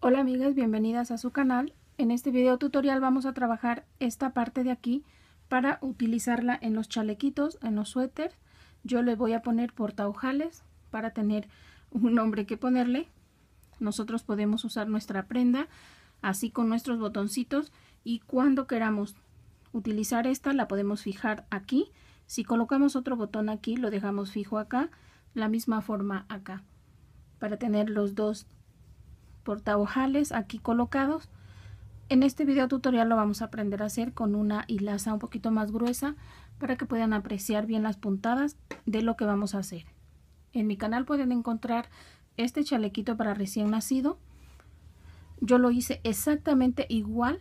Hola amigas, bienvenidas a su canal. En este video tutorial vamos a trabajar esta parte de aquí para utilizarla en los chalequitos, en los suéteres. Yo le voy a poner portaujales para tener un nombre que ponerle. Nosotros podemos usar nuestra prenda así con nuestros botoncitos y cuando queramos utilizar esta la podemos fijar aquí. Si colocamos otro botón aquí lo dejamos fijo acá, la misma forma acá para tener los dos portabojales aquí colocados. En este video tutorial lo vamos a aprender a hacer con una hilaza un poquito más gruesa para que puedan apreciar bien las puntadas de lo que vamos a hacer. En mi canal pueden encontrar este chalequito para recién nacido. Yo lo hice exactamente igual.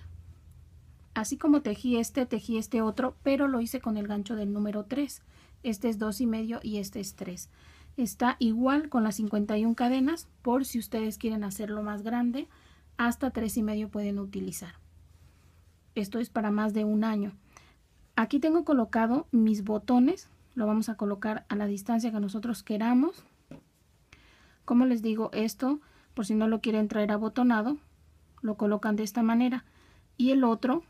Así como tejí este, tejí este otro, pero lo hice con el gancho del número 3. Este es 2,5 y medio y este es 3. Está igual con las 51 cadenas, por si ustedes quieren hacerlo más grande, hasta tres y medio pueden utilizar. Esto es para más de un año. Aquí tengo colocado mis botones, lo vamos a colocar a la distancia que nosotros queramos. Como les digo, esto, por si no lo quieren traer abotonado, lo colocan de esta manera. Y el otro,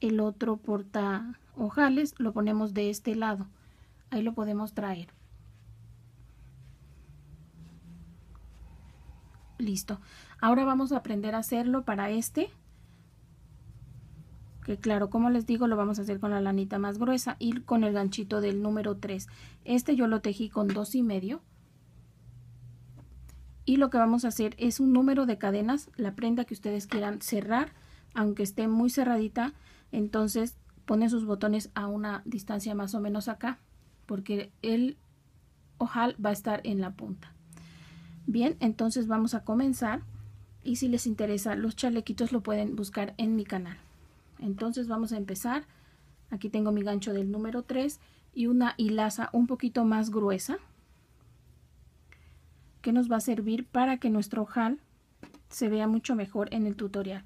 el otro porta ojales, lo ponemos de este lado ahí lo podemos traer listo ahora vamos a aprender a hacerlo para este que claro como les digo lo vamos a hacer con la lanita más gruesa y con el ganchito del número 3 este yo lo tejí con dos y medio y lo que vamos a hacer es un número de cadenas la prenda que ustedes quieran cerrar aunque esté muy cerradita entonces pone sus botones a una distancia más o menos acá porque el ojal va a estar en la punta. Bien, entonces vamos a comenzar y si les interesa los chalequitos lo pueden buscar en mi canal. Entonces vamos a empezar. Aquí tengo mi gancho del número 3 y una hilaza un poquito más gruesa que nos va a servir para que nuestro ojal se vea mucho mejor en el tutorial.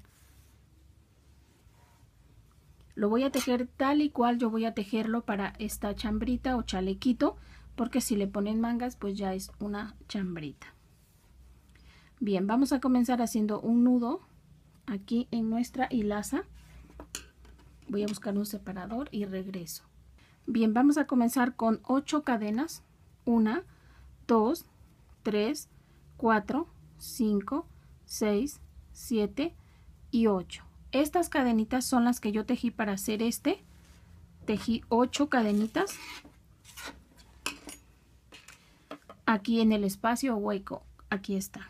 Lo voy a tejer tal y cual yo voy a tejerlo para esta chambrita o chalequito, porque si le ponen mangas, pues ya es una chambrita. Bien, vamos a comenzar haciendo un nudo aquí en nuestra hilaza. Voy a buscar un separador y regreso. Bien, vamos a comenzar con 8 cadenas. 1, 2, 3, 4, 5, 6, 7 y 8. Estas cadenitas son las que yo tejí para hacer este. Tejí 8 cadenitas. Aquí en el espacio hueco. Aquí está.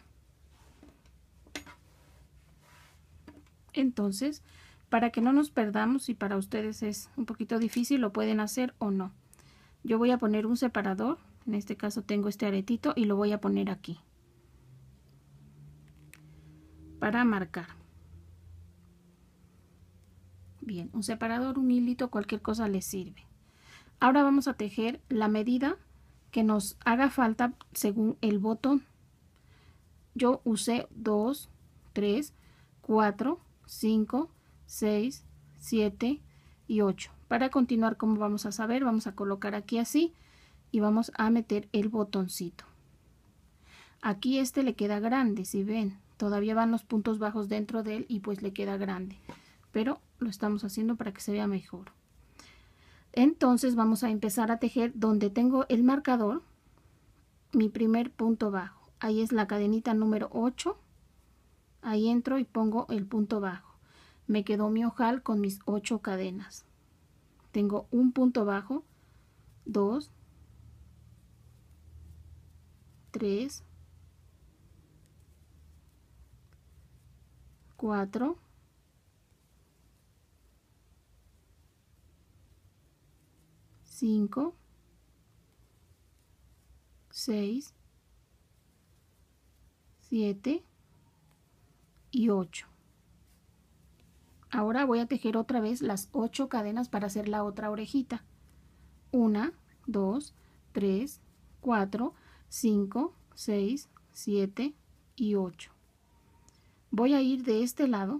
Entonces, para que no nos perdamos y para ustedes es un poquito difícil, lo pueden hacer o no. Yo voy a poner un separador, en este caso tengo este aretito y lo voy a poner aquí para marcar. Bien, un separador, un hilito, cualquier cosa le sirve. Ahora vamos a tejer la medida que nos haga falta según el botón. Yo usé 2, 3, 4, 5, 6, 7 y 8. Para continuar, como vamos a saber, vamos a colocar aquí así y vamos a meter el botoncito. Aquí este le queda grande, si ven, todavía van los puntos bajos dentro de él y pues le queda grande pero lo estamos haciendo para que se vea mejor. Entonces vamos a empezar a tejer donde tengo el marcador, mi primer punto bajo. Ahí es la cadenita número 8. Ahí entro y pongo el punto bajo. Me quedó mi ojal con mis 8 cadenas. Tengo un punto bajo, 2, 3, 4, 5, 6, 7 y 8. Ahora voy a tejer otra vez las 8 cadenas para hacer la otra orejita. 1, 2, 3, 4, 5, 6, 7 y 8. Voy a ir de este lado.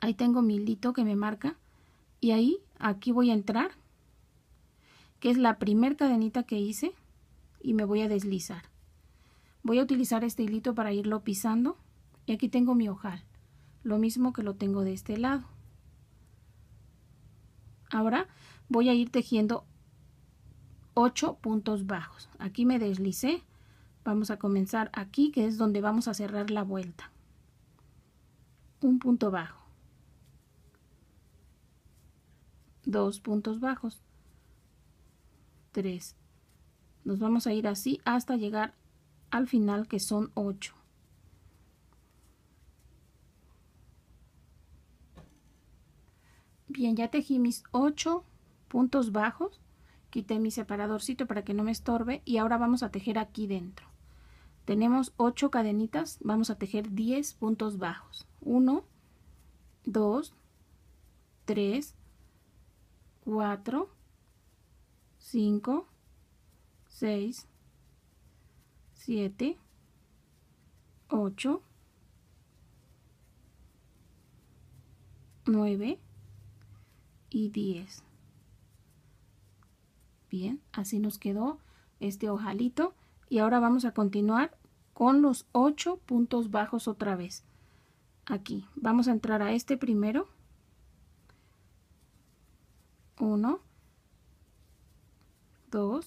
Ahí tengo mi hilito que me marca. Y ahí, aquí voy a entrar que es la primer cadenita que hice y me voy a deslizar. Voy a utilizar este hilito para irlo pisando y aquí tengo mi ojal, lo mismo que lo tengo de este lado. Ahora voy a ir tejiendo 8 puntos bajos. Aquí me deslicé. Vamos a comenzar aquí, que es donde vamos a cerrar la vuelta. Un punto bajo. Dos puntos bajos. 3. Nos vamos a ir así hasta llegar al final que son 8. Bien, ya tejí mis 8 puntos bajos. Quité mi separadorcito para que no me estorbe y ahora vamos a tejer aquí dentro. Tenemos 8 cadenitas, vamos a tejer 10 puntos bajos. 1, 2, 3, 4, 5, 6, 7, 8, 9 y 10. Bien, así nos quedó este ojalito y ahora vamos a continuar con los 8 puntos bajos otra vez. Aquí, vamos a entrar a este primero. 1, 2,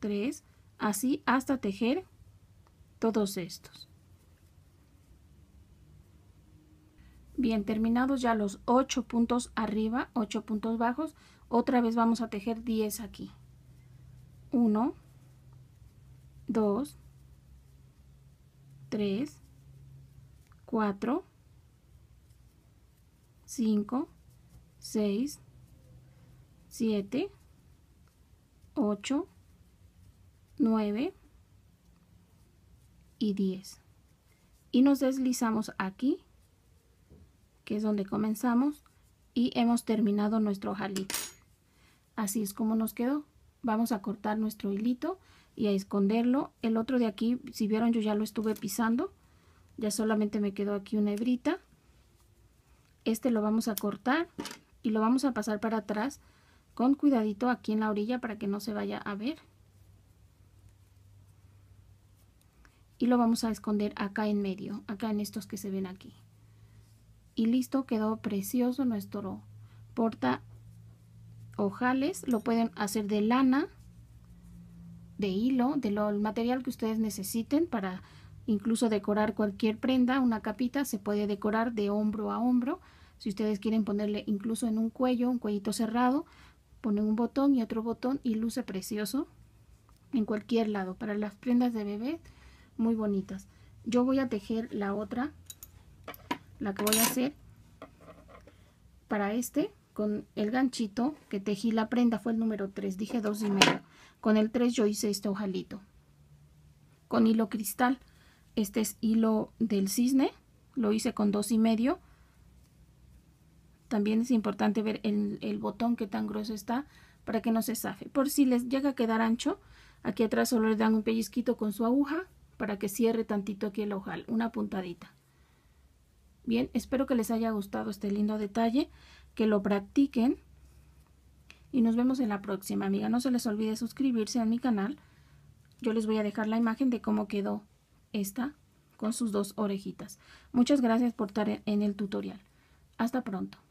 3, así hasta tejer todos estos. Bien, terminados ya los ocho puntos arriba, ocho puntos bajos, otra vez vamos a tejer 10 aquí. 1, 2, 3, 4, 5, 6, 7, 8, 9 y 10. Y nos deslizamos aquí, que es donde comenzamos, y hemos terminado nuestro jalito. Así es como nos quedó. Vamos a cortar nuestro hilito y a esconderlo. El otro de aquí, si vieron, yo ya lo estuve pisando. Ya solamente me quedó aquí una hebrita. Este lo vamos a cortar y lo vamos a pasar para atrás con cuidadito aquí en la orilla para que no se vaya a ver. Y lo vamos a esconder acá en medio, acá en estos que se ven aquí. Y listo, quedó precioso nuestro porta ojales. Lo pueden hacer de lana, de hilo, del material que ustedes necesiten para incluso decorar cualquier prenda, una capita, se puede decorar de hombro a hombro. Si ustedes quieren ponerle incluso en un cuello, un cuellito cerrado, pone un botón y otro botón y luce precioso en cualquier lado. Para las prendas de bebé, muy bonitas. Yo voy a tejer la otra, la que voy a hacer para este, con el ganchito que tejí la prenda, fue el número 3, dije 2 y medio. Con el 3 yo hice este ojalito. Con hilo cristal, este es hilo del cisne, lo hice con dos y medio también es importante ver el, botón que tan grueso está para que no se zafe. Por si les llega a quedar ancho, aquí atrás solo le dan un pellizquito con su aguja para que cierre tantito aquí el ojal, una puntadita. Bien, espero que les haya gustado este lindo detalle, que lo practiquen y nos vemos en la próxima, amiga. No se les olvide suscribirse a mi canal. Yo les voy a dejar la imagen de cómo quedó esta con sus dos orejitas. Muchas gracias por estar en el tutorial. Hasta pronto.